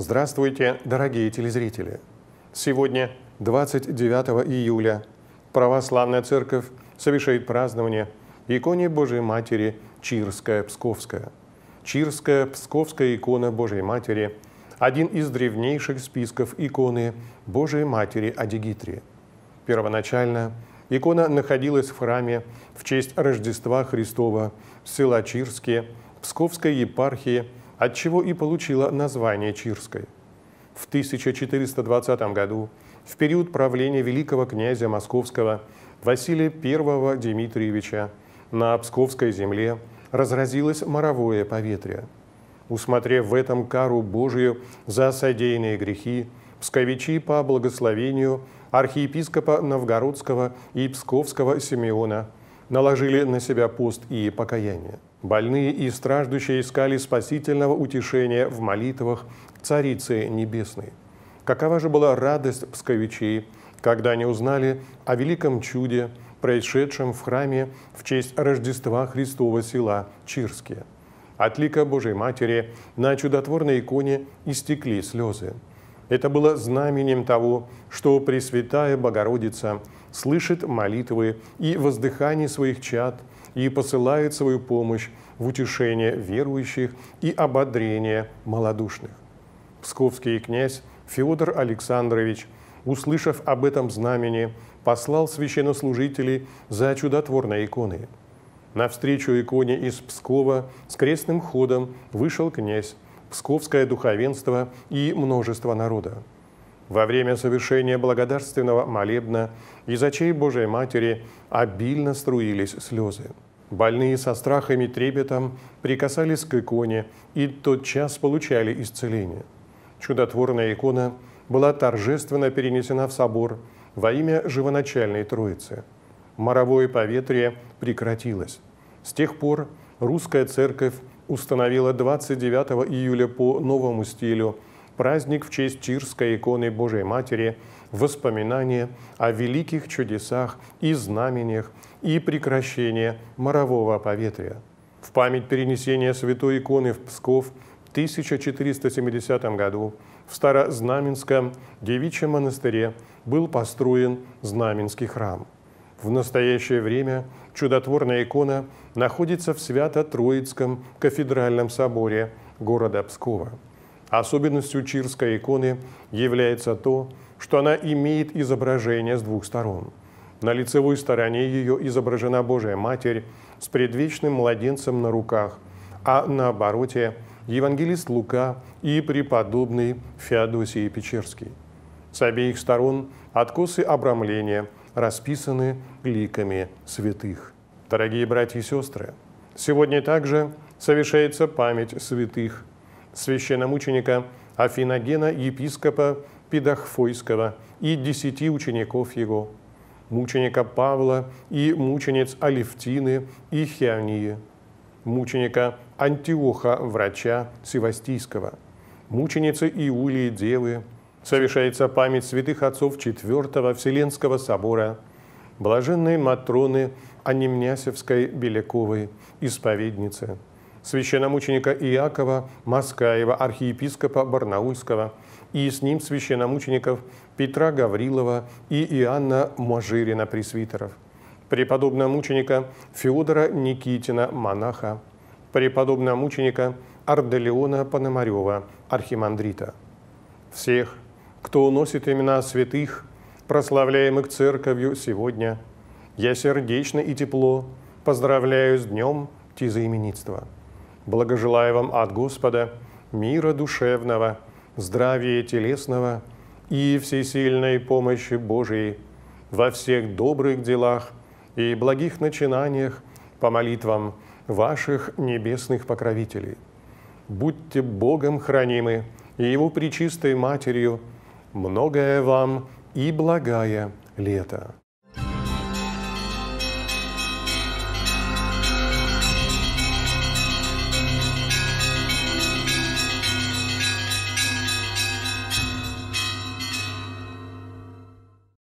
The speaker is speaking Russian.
Здравствуйте, дорогие телезрители! Сегодня, 29 июля, Православная Церковь совершает празднование иконе Божьей Матери Чирская-Псковская. Чирская-Псковская икона Божьей Матери – один из древнейших списков иконы Божьей Матери Адигитрии. Первоначально икона находилась в храме в честь Рождества Христова в села Чирске Псковской епархии – от чего и получила название Чирской. В 1420 году, в период правления великого князя Московского Василия I Дмитриевича, на Псковской земле разразилось моровое поветрие. Усмотрев в этом кару Божию за содеянные грехи, псковичи по благословению архиепископа Новгородского и Псковского Симеона – наложили на себя пост и покаяние. Больные и страждущие искали спасительного утешения в молитвах Царицы Небесной. Какова же была радость псковичей, когда они узнали о великом чуде, происшедшем в храме в честь Рождества Христова села Чирские! От лика Божьей Матери на чудотворной иконе истекли слезы. Это было знаменем того, что Пресвятая Богородица – слышит молитвы и воздыхание своих чад и посылает свою помощь в утешение верующих и ободрение малодушных. Псковский князь Федор Александрович, услышав об этом знамени, послал священнослужителей за чудотворной иконой. Навстречу иконе из Пскова с крестным ходом вышел князь, псковское духовенство и множество народа во время совершения благодарственного молебна из очей Божией Матери обильно струились слезы. Больные со страхами и трепетом прикасались к иконе и тотчас получали исцеление. Чудотворная икона была торжественно перенесена в собор во имя живоначальной Троицы. Моровое поветрие прекратилось. С тех пор русская церковь установила 29 июля по новому стилю – праздник в честь Тирской иконы Божией Матери, воспоминание о великих чудесах и знамениях и прекращение морового поветрия. В память перенесения святой иконы в Псков в 1470 году в Старознаменском девичьем монастыре был построен Знаменский храм. В настоящее время чудотворная икона находится в Свято-Троицком кафедральном соборе города Пскова. Особенностью чирской иконы является то, что она имеет изображение с двух сторон. На лицевой стороне ее изображена Божья Матерь с предвечным младенцем на руках, а на обороте – евангелист Лука и преподобный Феодосий Печерский. С обеих сторон откосы обрамления расписаны ликами святых. Дорогие братья и сестры, сегодня также совершается память святых – священномученика Афиногена, епископа Педахфойского и десяти учеников его, мученика Павла и мучениц Алевтины и Хиании, мученика Антиоха, врача Севастийского, мученицы Иулии Девы, совершается память святых отцов четвертого Вселенского собора, блаженной Матроны Анимнясевской Беляковой, исповедницы – священномученика Иакова Маскаева, архиепископа Барнаульского, и с ним священномучеников Петра Гаврилова и Иоанна Можирина, пресвитеров, преподобного мученика Феодора Никитина, монаха, преподобного мученика Арделеона Пономарева, архимандрита. Всех, кто носит имена святых, прославляемых церковью сегодня, я сердечно и тепло поздравляю с днем тезаименитства. Благожелаю вам от Господа мира душевного, здравия телесного и всесильной помощи Божией во всех добрых делах и благих начинаниях по молитвам ваших небесных покровителей. Будьте Богом хранимы и Его Пречистой Матерью, многое вам и благая лето.